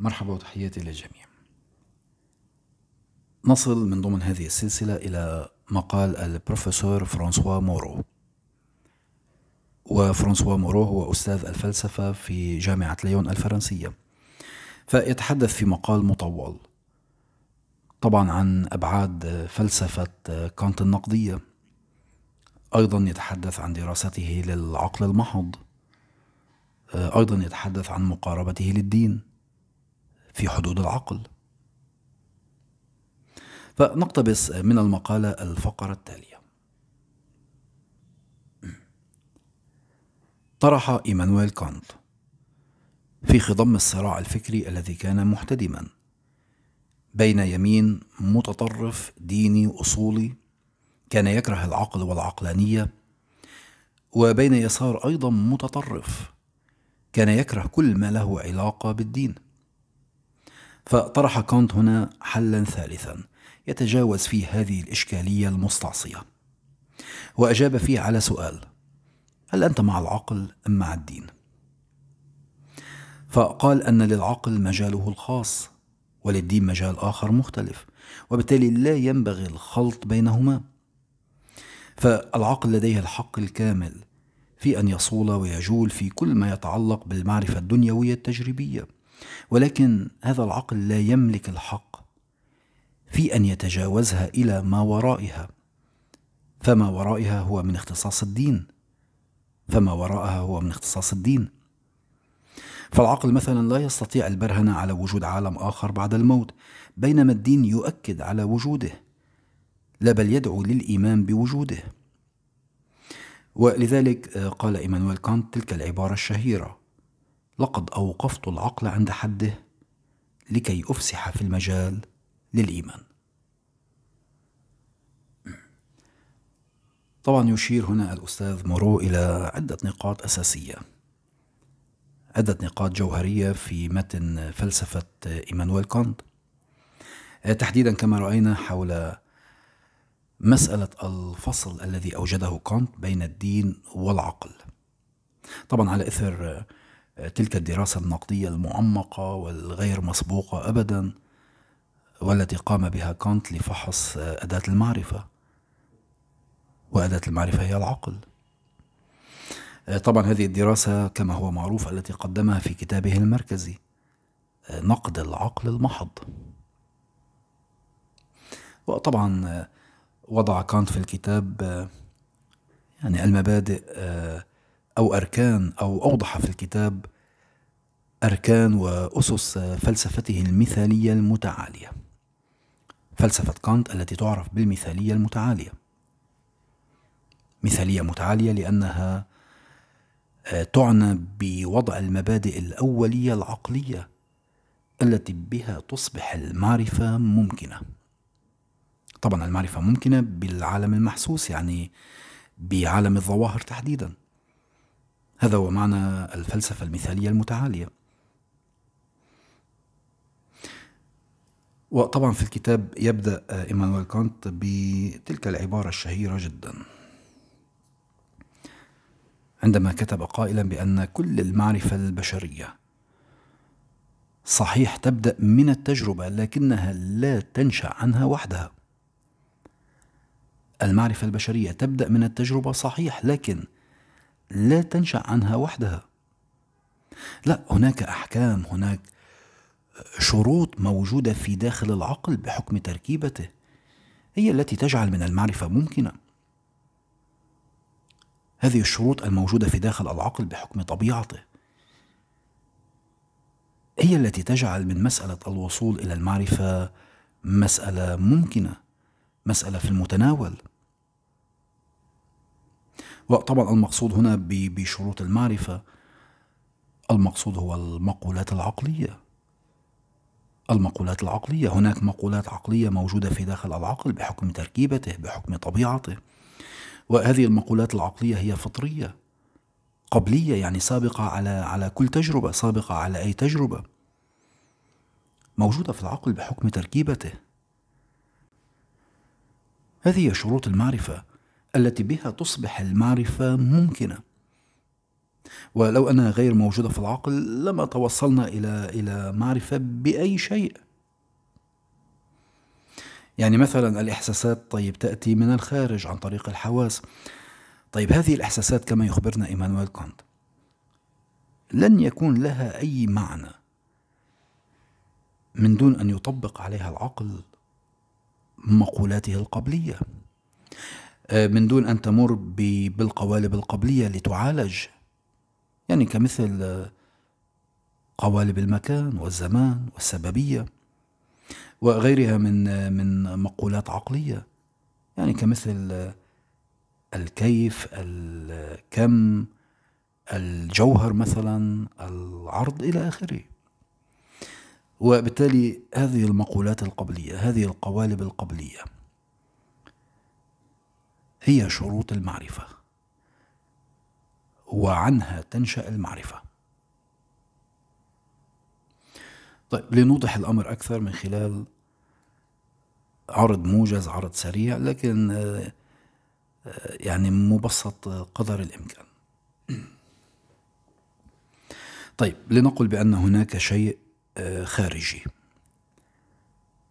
مرحبا وتحياتي للجميع. نصل من ضمن هذه السلسلة إلى مقال البروفيسور فرانسوا مورو. وفرانسوا مورو هو أستاذ الفلسفة في جامعة ليون الفرنسية. فيتحدث في مقال مطول طبعا عن أبعاد فلسفة كانت النقدية. أيضا يتحدث عن دراسته للعقل المحض. أيضا يتحدث عن مقاربته للدين. في حدود العقل فنقتبس من المقالة الفقرة التالية طرح إيمانويل كانت في خضم الصراع الفكري الذي كان محتدما بين يمين متطرف ديني أصولي كان يكره العقل والعقلانية وبين يسار أيضا متطرف كان يكره كل ما له علاقة بالدين فطرح كونت هنا حلا ثالثا يتجاوز فيه هذه الإشكالية المستعصية وأجاب فيه على سؤال هل أنت مع العقل أم مع الدين؟ فقال أن للعقل مجاله الخاص وللدين مجال آخر مختلف وبالتالي لا ينبغي الخلط بينهما فالعقل لديه الحق الكامل في أن يصول ويجول في كل ما يتعلق بالمعرفة الدنيوية التجريبية ولكن هذا العقل لا يملك الحق في ان يتجاوزها الى ما ورائها فما ورائها هو من اختصاص الدين فما وراءها هو من اختصاص الدين فالعقل مثلا لا يستطيع البرهنه على وجود عالم اخر بعد الموت بينما الدين يؤكد على وجوده لا بل يدعو للايمان بوجوده ولذلك آه، قال ايمانويل كانت تلك العباره الشهيره لقد أوقفت العقل عند حده لكي أفسح في المجال للإيمان. طبعا يشير هنا الأستاذ مورو إلى عدة نقاط أساسية عدة نقاط جوهرية في متن فلسفة إيمانويل كونت تحديدا كما رأينا حول مسألة الفصل الذي أوجده كونت بين الدين والعقل طبعا على إثر تلك الدراسة النقدية المعمقة والغير مسبوقة أبدا والتي قام بها كانت لفحص أداة المعرفة وأداة المعرفة هي العقل طبعا هذه الدراسة كما هو معروف التي قدمها في كتابه المركزي نقد العقل المحض وطبعا وضع كانت في الكتاب يعني المبادئ آه، أو أركان أو أوضح في الكتاب أركان وأسس فلسفته المثالية المتعالية فلسفة كانت التي تعرف بالمثالية المتعالية مثالية متعالية لأنها آه، تعنى بوضع المبادئ الأولية العقلية التي بها تصبح المعرفة ممكنة طبعا المعرفة ممكنة بالعالم المحسوس يعني بعالم الظواهر تحديدا هذا هو معنى الفلسفة المثالية المتعالية وطبعا في الكتاب يبدأ إيمانويل كانت بتلك العبارة الشهيرة جدا عندما كتب قائلا بأن كل المعرفة البشرية صحيح تبدأ من التجربة لكنها لا تنشأ عنها وحدها المعرفة البشرية تبدأ من التجربة صحيح لكن لا تنشا عنها وحدها لا هناك احكام هناك شروط موجوده في داخل العقل بحكم تركيبته هي التي تجعل من المعرفه ممكنه هذه الشروط الموجوده في داخل العقل بحكم طبيعته هي التي تجعل من مساله الوصول الى المعرفه مساله ممكنه مساله في المتناول وطبعا المقصود هنا بشروط المعرفة المقصود هو المقولات العقلية المقولات العقلية هناك مقولات عقلية موجودة في داخل العقل بحكم تركيبته بحكم طبيعته وهذه المقولات العقلية هي فطرية قبلية يعني سابقة على على كل تجربة سابقة على أي تجربة موجودة في العقل بحكم تركيبته هذه هي شروط المعرفة التي بها تصبح المعرفة ممكنة ولو أنها غير موجودة في العقل لما توصلنا إلى إلى معرفة بأي شيء يعني مثلا الإحساسات طيب تأتي من الخارج عن طريق الحواس طيب هذه الإحساسات كما يخبرنا إيمانويل كونت لن يكون لها أي معنى من دون أن يطبق عليها العقل مقولاته القبلية آه، من دون أن تمر بالقوالب القبلية لتعالج يعني كمثل آه، قوالب المكان والزمان والسببية وغيرها من آه، من مقولات عقلية يعني كمثل الكيف الكم الجوهر مثلا العرض إلى آخره وبالتالي هذه المقولات القبلية هذه القوالب القبلية هي شروط المعرفة وعنها تنشأ المعرفة طيب لنوضح الأمر أكثر من خلال عرض موجز عرض سريع لكن آه، آه، يعني مبسط قدر الإمكان طيب لنقل بأن هناك شيء آه، خارجي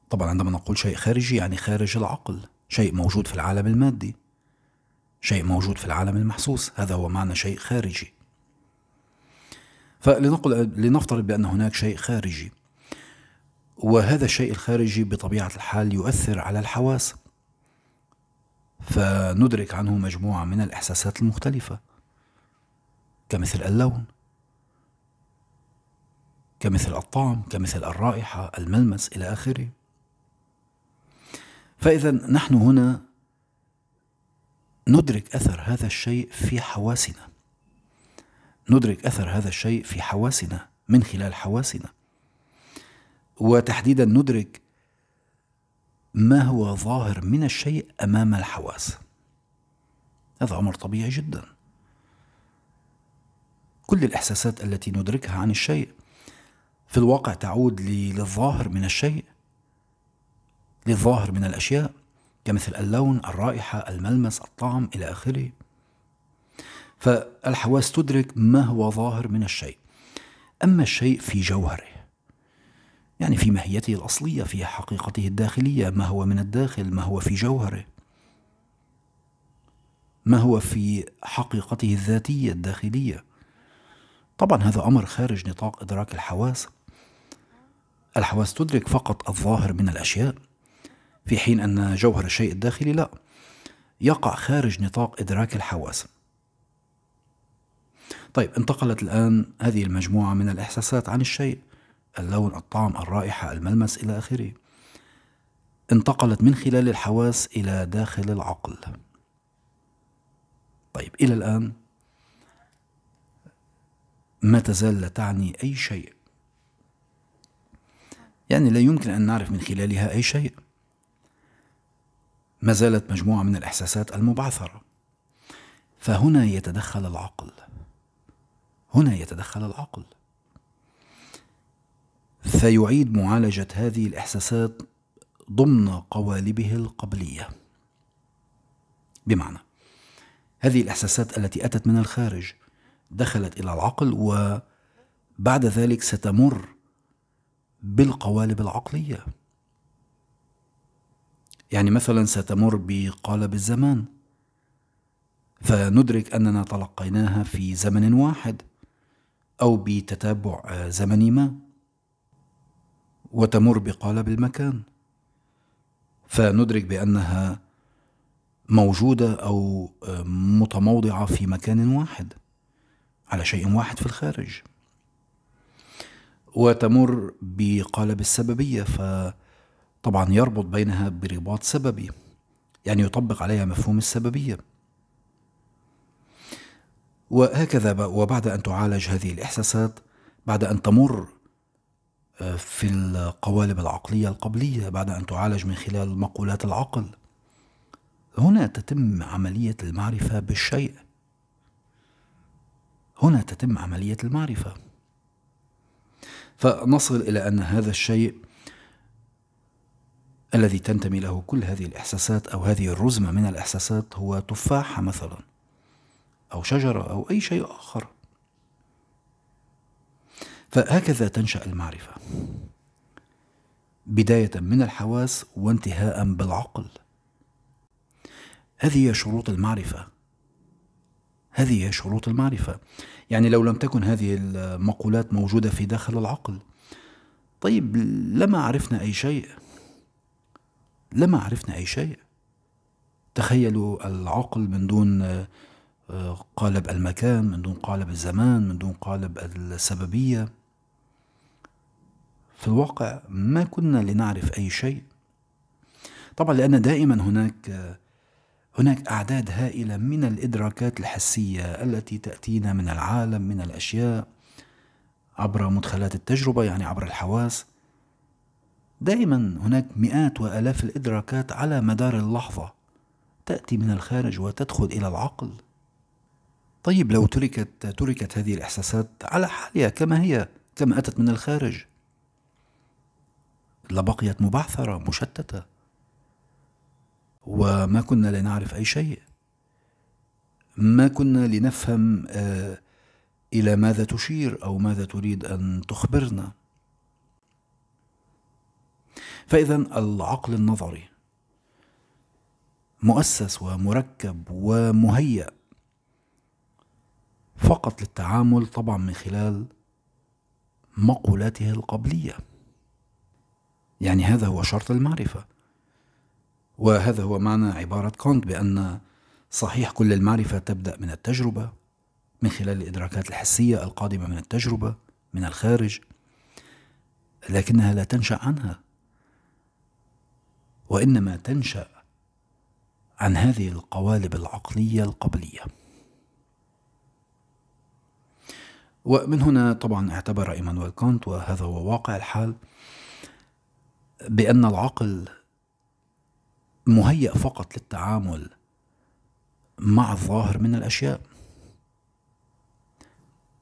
طبعا عندما نقول شيء خارجي يعني خارج العقل شيء موجود في العالم المادي شيء موجود في العالم المحسوس هذا هو معنى شيء خارجي فلنقل لنفترض بأن هناك شيء خارجي وهذا الشيء الخارجي بطبيعة الحال يؤثر على الحواس فندرك عنه مجموعة من الإحساسات المختلفة كمثل اللون كمثل الطعم كمثل الرائحة الملمس إلى آخره فإذا نحن هنا ندرك اثر هذا الشيء في حواسنا ندرك اثر هذا الشيء في حواسنا من خلال حواسنا وتحديدا ندرك ما هو ظاهر من الشيء امام الحواس هذا امر طبيعي جدا كل الاحساسات التي ندركها عن الشيء في الواقع تعود للظاهر من الشيء للظاهر من الاشياء كمثل اللون الرائحة الملمس الطعم إلى آخره فالحواس تدرك ما هو ظاهر من الشيء أما الشيء في جوهره يعني في ماهيته الأصلية في حقيقته الداخلية ما هو من الداخل ما هو في جوهره ما هو في حقيقته الذاتية الداخلية طبعا هذا أمر خارج نطاق إدراك الحواس الحواس تدرك فقط الظاهر من الأشياء في حين أن جوهر الشيء الداخلي لا يقع خارج نطاق إدراك الحواس طيب انتقلت الآن هذه المجموعة من الإحساسات عن الشيء اللون الطعم الرائحة الملمس إلى آخره انتقلت من خلال الحواس إلى داخل العقل طيب إلى الآن ما تزال لا تعني أي شيء يعني لا يمكن أن نعرف من خلالها أي شيء ما زالت مجموعة من الإحساسات المبعثرة فهنا يتدخل العقل هنا يتدخل العقل فيعيد معالجة هذه الإحساسات ضمن قوالبه القبلية بمعنى هذه الإحساسات التي أتت من الخارج دخلت إلى العقل وبعد ذلك ستمر بالقوالب العقليه يعني مثلا ستمر بقالب الزمان فندرك أننا تلقيناها في زمن واحد أو بتتابع زمني ما وتمر بقالب المكان فندرك بأنها موجودة أو متموضعة في مكان واحد على شيء واحد في الخارج وتمر بقالب السببية ف طبعا يربط بينها برباط سببي يعني يطبق عليها مفهوم السببيه وهكذا وبعد ان تعالج هذه الاحساسات بعد ان تمر آه، في القوالب العقليه القبليه بعد ان تعالج من خلال مقولات العقل هنا تتم عمليه المعرفه بالشيء هنا تتم عمليه المعرفه فنصل الى ان هذا الشيء الذي تنتمي له كل هذه الإحساسات أو هذه الرزمة من الإحساسات هو تفاحة مثلا أو شجرة أو أي شيء آخر فهكذا تنشأ المعرفة بداية من الحواس وانتهاء بالعقل هذه هي شروط المعرفة هذه هي شروط المعرفة يعني لو لم تكن هذه المقولات موجودة في داخل العقل طيب لما عرفنا أي شيء لما عرفنا أي شيء تخيلوا العقل من دون آه، قالب المكان من دون قالب الزمان من دون قالب السببية في الواقع ما كنا لنعرف أي شيء طبعا لأن دائما هناك آه، هناك أعداد هائلة من الإدراكات الحسية التي تأتينا من العالم من الأشياء عبر مدخلات التجربة يعني عبر الحواس دائما هناك مئات والاف الادراكات على مدار اللحظه تاتي من الخارج وتدخل الى العقل طيب لو تركت تركت هذه الاحساسات على حالها كما هي كما اتت من الخارج لبقيت مبعثره مشتته وما كنا لنعرف اي شيء ما كنا لنفهم آه، الى ماذا تشير او ماذا تريد ان تخبرنا فإذا العقل النظري مؤسس ومركب ومهيأ فقط للتعامل طبعا من خلال مقولاته القبلية يعني هذا هو شرط المعرفة وهذا هو معنى عبارة كونت بأن صحيح كل المعرفة تبدأ من التجربة من خلال الإدراكات الحسية القادمة من التجربة من الخارج لكنها لا تنشأ عنها وانما تنشا عن هذه القوالب العقليه القبليه ومن هنا طبعا اعتبر ايمانويل كانت وهذا هو واقع الحال بان العقل مهيأ فقط للتعامل مع الظاهر من الاشياء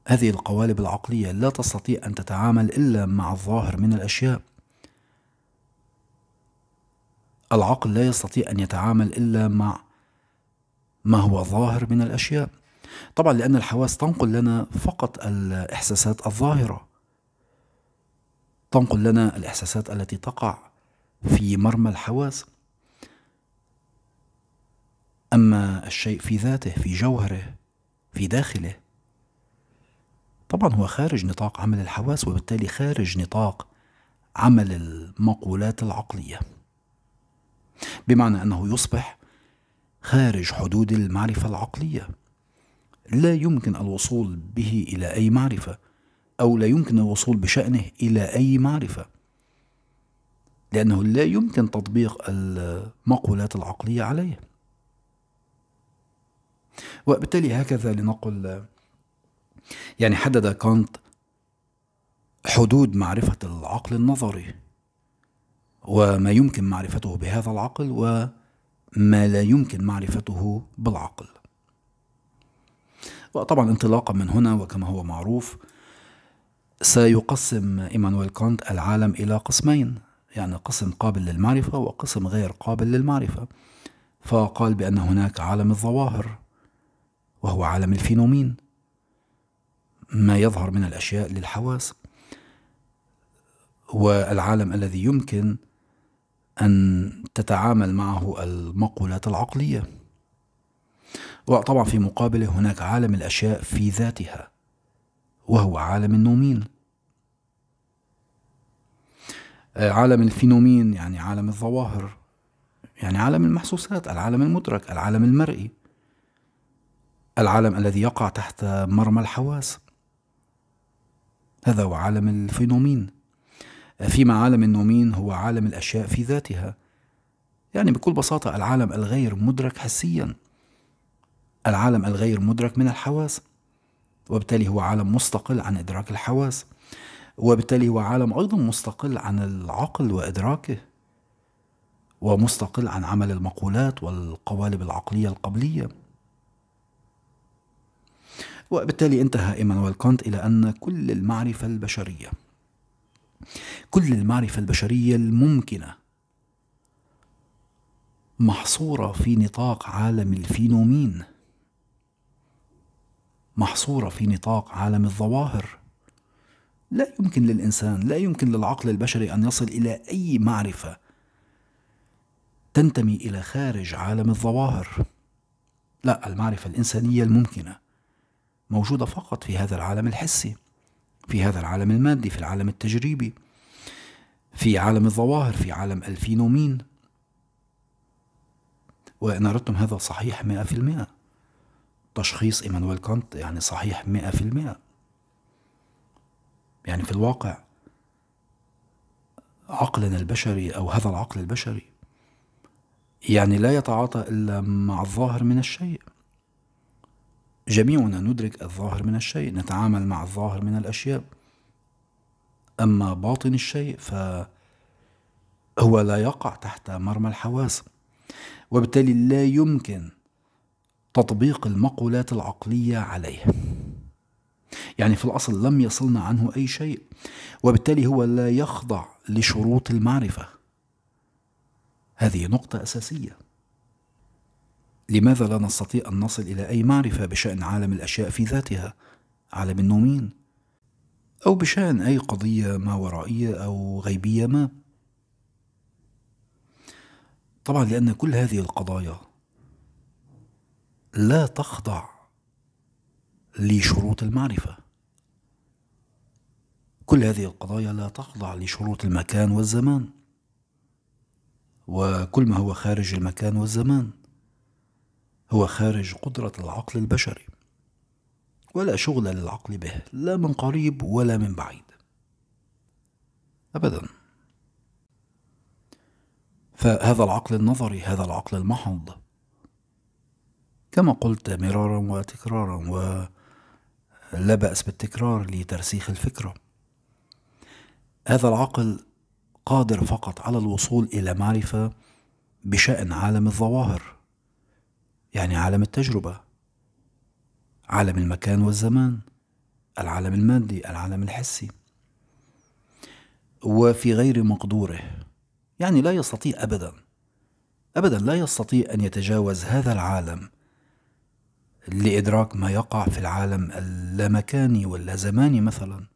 هذه القوالب العقليه لا تستطيع ان تتعامل الا مع الظاهر من الاشياء العقل لا يستطيع أن يتعامل إلا مع ما هو ظاهر من الأشياء طبعا لأن الحواس تنقل لنا فقط الإحساسات الظاهرة تنقل لنا الإحساسات التي تقع في مرمى الحواس أما الشيء في ذاته في جوهره في داخله طبعا هو خارج نطاق عمل الحواس وبالتالي خارج نطاق عمل المقولات العقليه بمعنى انه يصبح خارج حدود المعرفه العقليه لا يمكن الوصول به الى اي معرفه او لا يمكن الوصول بشانه الى اي معرفه لانه لا يمكن تطبيق المقولات العقليه عليه وبالتالي هكذا لنقل يعني حدد كانت حدود معرفه العقل النظري وما يمكن معرفته بهذا العقل وما لا يمكن معرفته بالعقل وطبعا انطلاقا من هنا وكما هو معروف سيقسم إيمانويل كانت العالم إلى قسمين يعني قسم قابل للمعرفة وقسم غير قابل للمعرفة فقال بأن هناك عالم الظواهر وهو عالم الفينومين ما يظهر من الأشياء للحواس والعالم الذي يمكن أن تتعامل معه المقولات العقلية وطبعا في مقابله هناك عالم الأشياء في ذاتها وهو عالم النومين آه، عالم الفينومين يعني عالم الظواهر يعني عالم المحسوسات العالم المدرك العالم المرئي العالم الذي يقع تحت مرمى الحواس هذا هو عالم الفينومين فيما عالم النومين هو عالم الأشياء في ذاتها يعني بكل بساطة العالم الغير مدرك حسيا العالم الغير مدرك من الحواس وبالتالي هو عالم مستقل عن إدراك الحواس وبالتالي هو عالم أيضا مستقل عن العقل وإدراكه ومستقل عن عمل المقولات والقوالب العقلية القبلية وبالتالي انتهى إيمانويل كونت إلى أن كل المعرفة البشرية كل المعرفة البشرية الممكنة محصورة في نطاق عالم الفينومين محصورة في نطاق عالم الظواهر لا يمكن للإنسان لا يمكن للعقل البشري أن يصل إلى أي معرفة تنتمي إلى خارج عالم الظواهر لا المعرفة الإنسانية الممكنة موجودة فقط في هذا العالم الحسي في هذا العالم المادي في العالم التجريبي في عالم الظواهر في عالم ألفين ومين وإن أردتم هذا صحيح مئة في المئة تشخيص إيمانويل كانت يعني صحيح مئة في المئة يعني في الواقع عقلنا البشري أو هذا العقل البشري يعني لا يتعاطى إلا مع الظاهر من الشيء جميعنا ندرك الظاهر من الشيء نتعامل مع الظاهر من الأشياء أما باطن الشيء فهو لا يقع تحت مرمى الحواس وبالتالي لا يمكن تطبيق المقولات العقلية عليه يعني في الأصل لم يصلنا عنه أي شيء وبالتالي هو لا يخضع لشروط المعرفة هذه نقطة أساسية لماذا لا نستطيع أن نصل إلى أي معرفة بشأن عالم الأشياء في ذاتها؟ عالم النومين؟ أو بشأن أي قضية ما ورائية أو غيبية ما؟ طبعا لأن كل هذه القضايا لا تخضع لشروط المعرفة كل هذه القضايا لا تخضع لشروط المكان والزمان وكل ما هو خارج المكان والزمان هو خارج قدرة العقل البشري ولا شغل للعقل به لا من قريب ولا من بعيد أبدا فهذا العقل النظري هذا العقل المحض كما قلت مرارا وتكرارا ولا بأس بالتكرار لترسيخ الفكرة هذا العقل قادر فقط على الوصول إلى معرفة بشأن عالم الظواهر يعني عالم التجربة عالم المكان والزمان العالم المادي العالم الحسي وفي غير مقدوره يعني لا يستطيع أبدا أبدا لا يستطيع أن يتجاوز هذا العالم لإدراك ما يقع في العالم اللامكاني واللازماني مثلا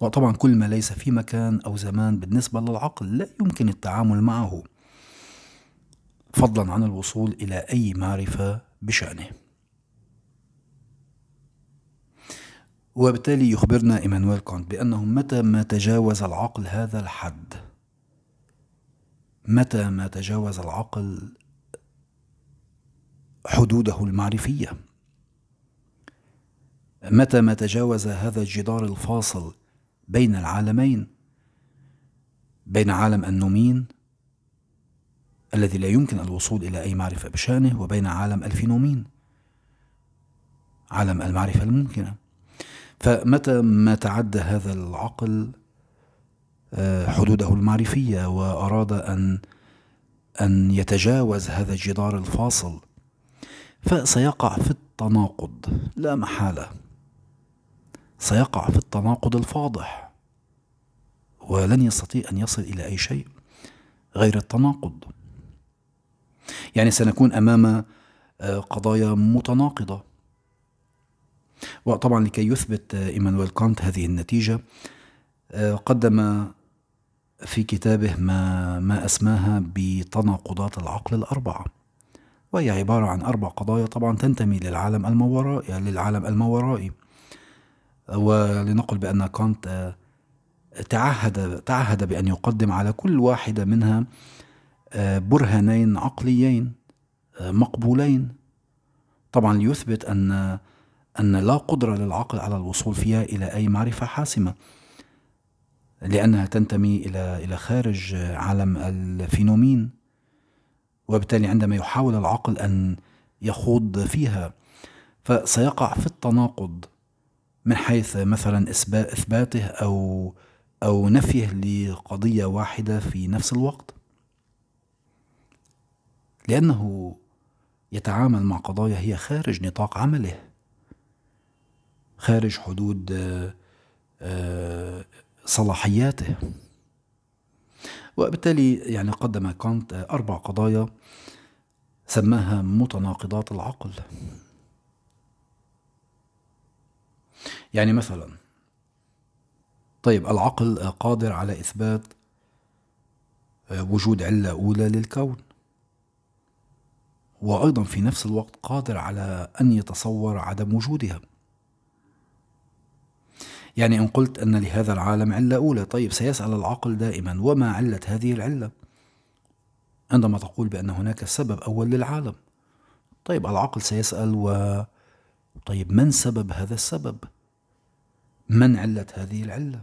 وطبعا كل ما ليس في مكان أو زمان بالنسبة للعقل لا يمكن التعامل معه فضلا عن الوصول إلى أي معرفة بشأنه وبالتالي يخبرنا إيمانويل كونت بأنه متى ما تجاوز العقل هذا الحد متى ما تجاوز العقل حدوده المعرفية متى ما تجاوز هذا الجدار الفاصل بين العالمين بين عالم النومين الذي لا يمكن الوصول إلى أي معرفة بشأنه وبين عالم الفينومين عالم المعرفة الممكنة فمتى ما تعدى هذا العقل آه، حدوده المعرفية وأراد أن أن يتجاوز هذا الجدار الفاصل فسيقع في التناقض لا محالة سيقع في التناقض الفاضح ولن يستطيع أن يصل إلى أي شيء غير التناقض يعني سنكون امام آه، قضايا متناقضه وطبعا لكي يثبت آه، ايمانويل كانت هذه النتيجه آه، قدم في كتابه ما ما اسماها بتناقضات العقل الاربعه وهي عباره عن اربع قضايا طبعا تنتمي للعالم الماورائي يعني للعالم الماورائي ولنقل بان كانت تعهد تعهد بان يقدم على كل واحده منها آه، برهانين عقليين آه، مقبولين طبعا ليثبت أن أن لا قدرة للعقل على الوصول فيها إلى أي معرفة حاسمة لأنها تنتمي إلى إلى خارج عالم الفينومين وبالتالي عندما يحاول العقل أن يخوض فيها فسيقع في التناقض من حيث مثلا إثباته أو أو نفيه لقضية واحدة في نفس الوقت لأنه يتعامل مع قضايا هي خارج نطاق عمله خارج حدود آه، آه، صلاحياته وبالتالي يعني قدم كانت أربع قضايا سماها متناقضات العقل يعني مثلا طيب العقل قادر على إثبات آه، وجود علة أولى للكون وايضا في نفس الوقت قادر على ان يتصور عدم وجودها يعني ان قلت ان لهذا العالم عله اولى طيب سيسال العقل دائما وما عله هذه العله عندما تقول بان هناك سبب اول للعالم طيب العقل سيسال و طيب من سبب هذا السبب من عله هذه العله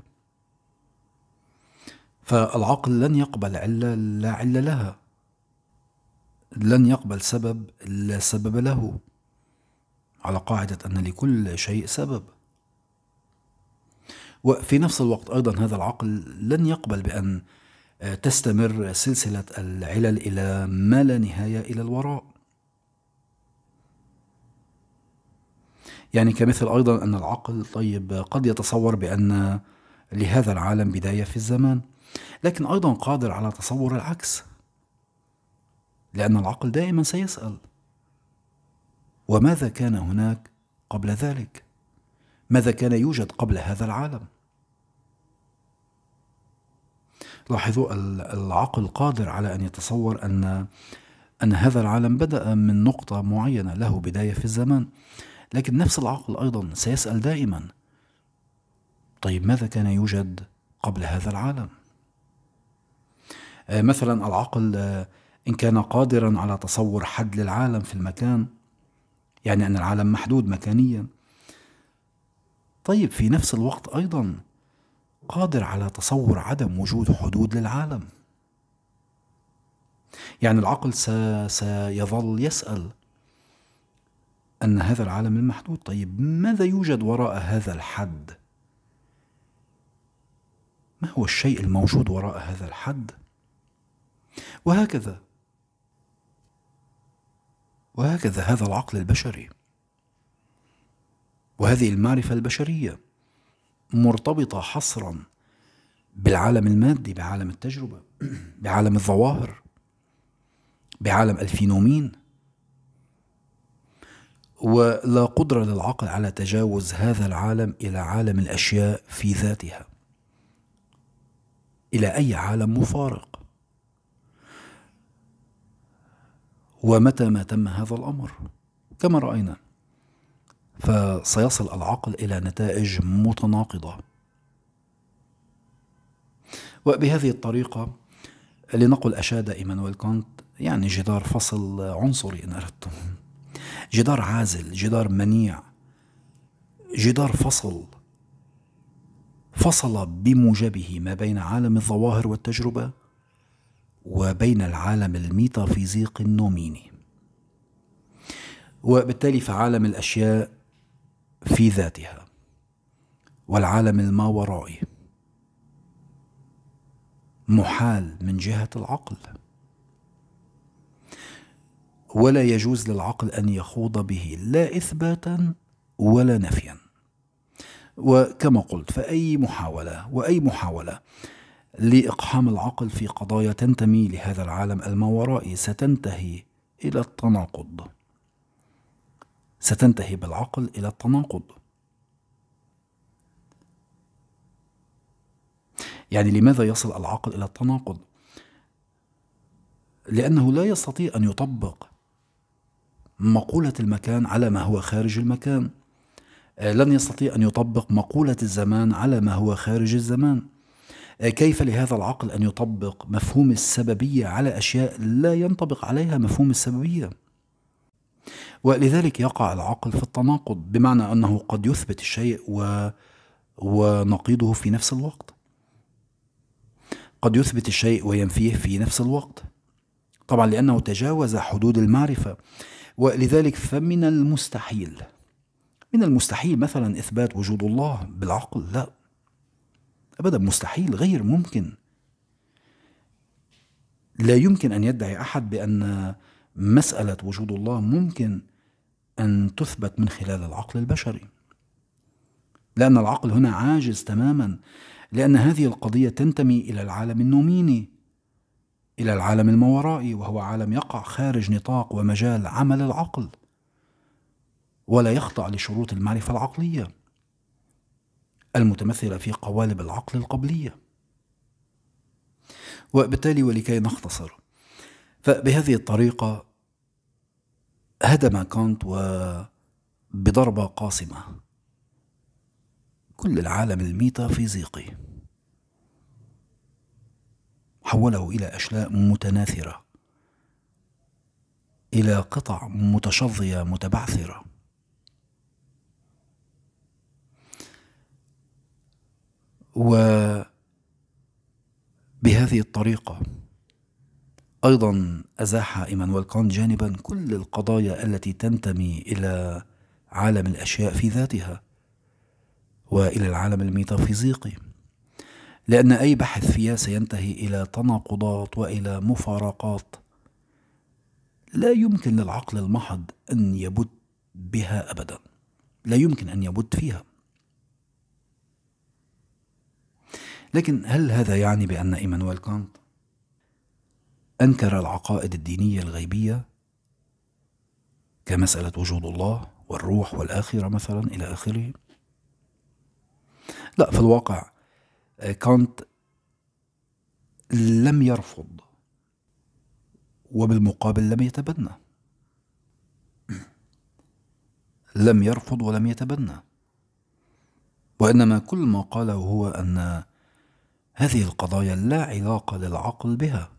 فالعقل لن يقبل عله لا عله لها لن يقبل سبب لا سبب له على قاعدة أن لكل شيء سبب وفي نفس الوقت أيضا هذا العقل لن يقبل بأن آه، تستمر سلسلة العلل إلى ما لا نهاية إلى الوراء يعني كمثل أيضا أن العقل طيب قد يتصور بأن لهذا العالم بداية في الزمان لكن أيضا قادر على تصور العكس لأن العقل دائما سيسأل وماذا كان هناك قبل ذلك ماذا كان يوجد قبل هذا العالم لاحظوا العقل قادر على أن يتصور أن أن هذا العالم بدأ من نقطة معينة له بداية في الزمان لكن نفس العقل أيضا سيسأل دائما طيب ماذا كان يوجد قبل هذا العالم آه، مثلا العقل آه، إن كان قادرا على تصور حد للعالم في المكان يعني أن العالم محدود مكانيا طيب في نفس الوقت أيضا قادر على تصور عدم وجود حدود للعالم يعني العقل سيظل يسأل أن هذا العالم المحدود طيب ماذا يوجد وراء هذا الحد؟ ما هو الشيء الموجود وراء هذا الحد؟ وهكذا وهكذا هذا العقل البشري وهذه المعرفة البشرية مرتبطة حصرا بالعالم المادي بعالم التجربة بعالم الظواهر بعالم الفينومين ولا قدرة للعقل على تجاوز هذا العالم إلى عالم الأشياء في ذاتها إلى أي عالم مفارق ومتى ما تم هذا الامر كما راينا فسيصل العقل الى نتائج متناقضه وبهذه الطريقه لنقل اشاد ايمانويل كانت يعني جدار فصل عنصري ان اردتم جدار عازل جدار منيع جدار فصل فصل بموجبه ما بين عالم الظواهر والتجربه وبين العالم الميتافيزيقي النوميني وبالتالي فعالم الأشياء في ذاتها والعالم الماورائي محال من جهة العقل ولا يجوز للعقل أن يخوض به لا إثباتا ولا نفيا وكما قلت فأي محاولة وأي محاولة لإقحام العقل في قضايا تنتمي لهذا العالم الماورائي ستنتهي إلى التناقض ستنتهي بالعقل إلى التناقض يعني لماذا يصل العقل إلى التناقض؟ لأنه لا يستطيع أن يطبق مقولة المكان على ما هو خارج المكان لن يستطيع أن يطبق مقولة الزمان على ما هو خارج الزمان كيف لهذا العقل أن يطبق مفهوم السببية على أشياء لا ينطبق عليها مفهوم السببية ولذلك يقع العقل في التناقض بمعنى أنه قد يثبت الشيء و... ونقيضه في نفس الوقت قد يثبت الشيء وينفيه في نفس الوقت طبعا لأنه تجاوز حدود المعرفة ولذلك فمن المستحيل من المستحيل مثلا إثبات وجود الله بالعقل لا أبدا مستحيل غير ممكن لا يمكن أن يدعي أحد بأن مسألة وجود الله ممكن أن تثبت من خلال العقل البشري لأن العقل هنا عاجز تماما لأن هذه القضية تنتمي إلى العالم النوميني إلى العالم الماورائي وهو عالم يقع خارج نطاق ومجال عمل العقل ولا يخضع لشروط المعرفة العقلية المتمثلة في قوالب العقل القبلية وبالتالي ولكي نختصر فبهذه الطريقة هدم كانت وبضربة قاصمة كل العالم الميتافيزيقي حوله إلى أشلاء متناثرة إلى قطع متشظية متبعثرة وبهذه الطريقة أيضا أزاح إيمانويل كانت جانبا كل القضايا التي تنتمي إلى عالم الأشياء في ذاتها وإلى العالم الميتافيزيقي لأن أي بحث فيها سينتهي إلى تناقضات وإلى مفارقات لا يمكن للعقل المحض أن يبت بها أبدا لا يمكن أن يبت فيها لكن هل هذا يعني بأن إيمانويل كانت أنكر العقائد الدينية الغيبية كمسألة وجود الله والروح والآخرة مثلا إلى آخره لا في الواقع كانت لم يرفض وبالمقابل لم يتبنى لم يرفض ولم يتبنى وإنما كل ما قاله هو أن هذه القضايا لا علاقة للعقل بها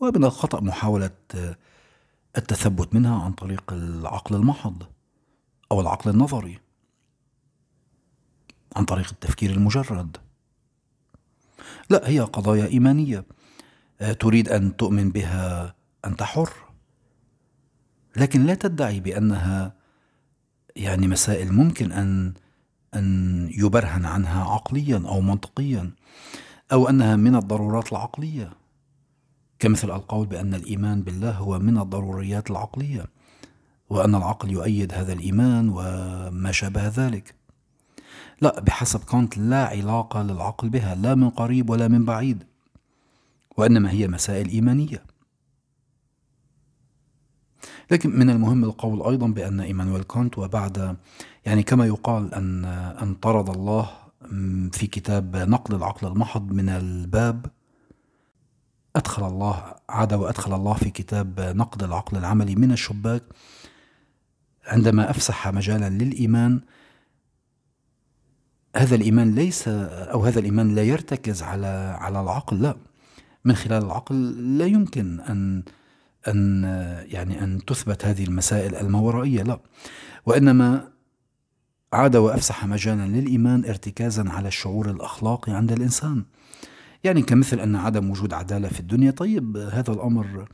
ومن الخطأ محاولة آه، التثبت منها عن طريق العقل المحض أو العقل النظري عن طريق التفكير المجرد لا هي قضايا إيمانية آه، تريد أن تؤمن بها أنت حر لكن لا تدعي بأنها يعني مسائل ممكن أن أن يبرهن عنها عقليا أو منطقيا أو أنها من الضرورات العقلية كمثل القول بأن الإيمان بالله هو من الضروريات العقلية وأن العقل يؤيد هذا الإيمان وما شابه ذلك لا بحسب كونت لا علاقة للعقل بها لا من قريب ولا من بعيد وإنما هي مسائل إيمانية لكن من المهم القول أيضا بأن إيمانويل كانت وبعد يعني كما يقال أن أن طرد الله في كتاب نقل العقل المحض من الباب أدخل الله عاد وأدخل الله في كتاب نقد العقل العملي من الشباك عندما أفسح مجالا للإيمان هذا الإيمان ليس أو هذا الإيمان لا يرتكز على على العقل لا من خلال العقل لا يمكن أن أن يعني أن تثبت هذه المسائل الماورائية لا وإنما عاد وأفسح مجالا للإيمان ارتكازا على الشعور الأخلاقي عند الإنسان يعني كمثل أن عدم وجود عدالة في الدنيا طيب هذا الأمر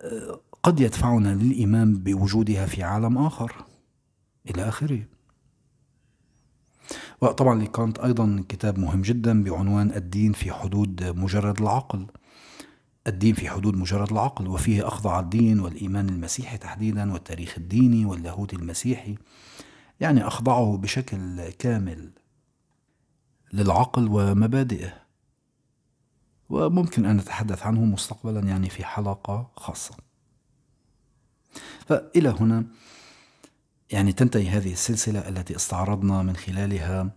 آه، قد يدفعنا للإيمان بوجودها في عالم آخر إلى آخره وطبعا لكانت أيضا كتاب مهم جدا بعنوان الدين في حدود مجرد العقل الدين في حدود مجرد العقل وفيه أخضع الدين والإيمان المسيحي تحديدا والتاريخ الديني واللاهوت المسيحي يعني أخضعه بشكل كامل للعقل ومبادئه وممكن أن نتحدث عنه مستقبلا يعني في حلقة خاصة فإلى هنا يعني تنتهي هذه السلسلة التي استعرضنا من خلالها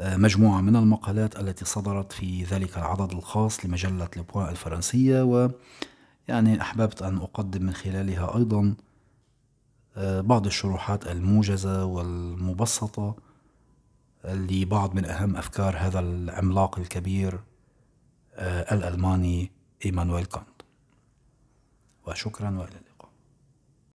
مجموعة من المقالات التي صدرت في ذلك العدد الخاص لمجلة لبوا الفرنسية و يعني أحببت أن أقدم من خلالها أيضا آه، بعض الشروحات الموجزة والمبسطة لبعض من أهم أفكار هذا العملاق الكبير آه، الألماني إيمانويل كانت وشكرا وإلى